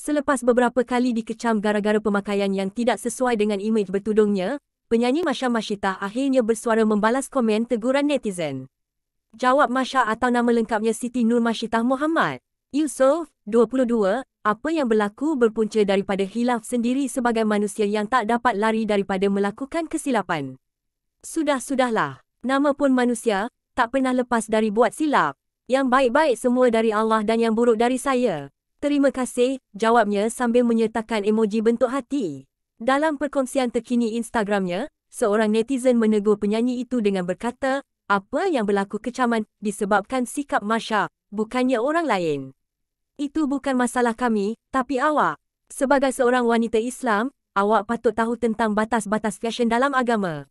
Selepas beberapa kali dikecam gara-gara pemakaian yang tidak sesuai dengan imej bertudungnya, penyanyi Masha Mashitah akhirnya bersuara membalas komen teguran netizen. Jawab Masha atau nama lengkapnya Siti Nur Mashita Muhammad. Yusof, 22, apa yang berlaku berpunca daripada hilaf sendiri sebagai manusia yang tak dapat lari daripada melakukan kesilapan. Sudah-sudahlah, nama pun manusia, tak pernah lepas dari buat silap. Yang baik-baik semua dari Allah dan yang buruk dari saya. Terima kasih, jawabnya sambil menyertakan emoji bentuk hati. Dalam perkongsian terkini Instagramnya, seorang netizen menegur penyanyi itu dengan berkata, apa yang berlaku kecaman disebabkan sikap Masha, bukannya orang lain. Itu bukan masalah kami, tapi awak. Sebagai seorang wanita Islam, awak patut tahu tentang batas-batas fashion dalam agama.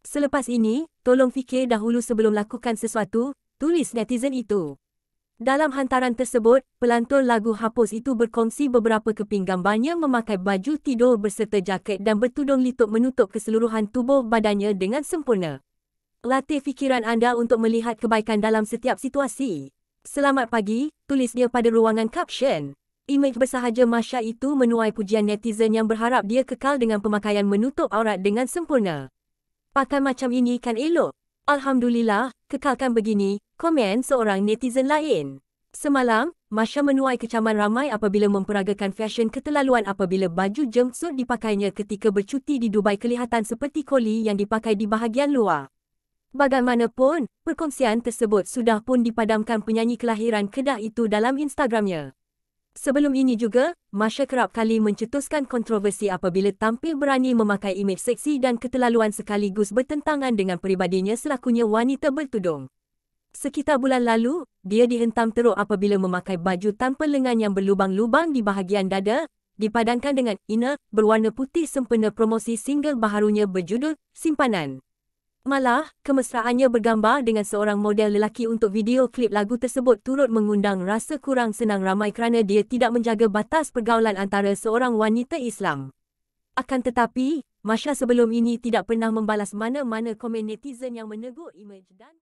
Selepas ini, tolong fikir dahulu sebelum lakukan sesuatu, tulis netizen itu. Dalam hantaran tersebut, pelantun lagu hapus itu berkongsi beberapa keping gambarnya memakai baju tidur berserta jaket dan bertudung litup menutup keseluruhan tubuh badannya dengan sempurna. Latih fikiran anda untuk melihat kebaikan dalam setiap situasi. Selamat pagi, tulis dia pada ruangan caption. Imej bersahaja Masya itu menuai pujian netizen yang berharap dia kekal dengan pemakaian menutup aurat dengan sempurna. Pakai macam ini kan elok. Alhamdulillah, kekalkan begini, komen seorang netizen lain. Semalam, Masya menuai kecaman ramai apabila memperagakan fashion ketelaluan apabila baju jumpsuit dipakainya ketika bercuti di Dubai kelihatan seperti koli yang dipakai di bahagian luar. Bagaimanapun, perkongsian tersebut sudah pun dipadamkan penyanyi kelahiran kedah itu dalam Instagramnya. Sebelum ini juga, Masha kerap kali mencetuskan kontroversi apabila tampil berani memakai imej seksi dan ketelaluan sekaligus bertentangan dengan peribadinya selakunya wanita bertudung. Sekitar bulan lalu, dia dihentam teruk apabila memakai baju tanpa lengan yang berlubang-lubang di bahagian dada, dipadankan dengan inner berwarna putih sempena promosi single baharunya berjudul Simpanan. Malah, kemesraannya bergambar dengan seorang model lelaki untuk video klip lagu tersebut turut mengundang rasa kurang senang ramai kerana dia tidak menjaga batas pergaulan antara seorang wanita Islam. Akan tetapi, Masya sebelum ini tidak pernah membalas mana-mana komen netizen yang menegur imej dan...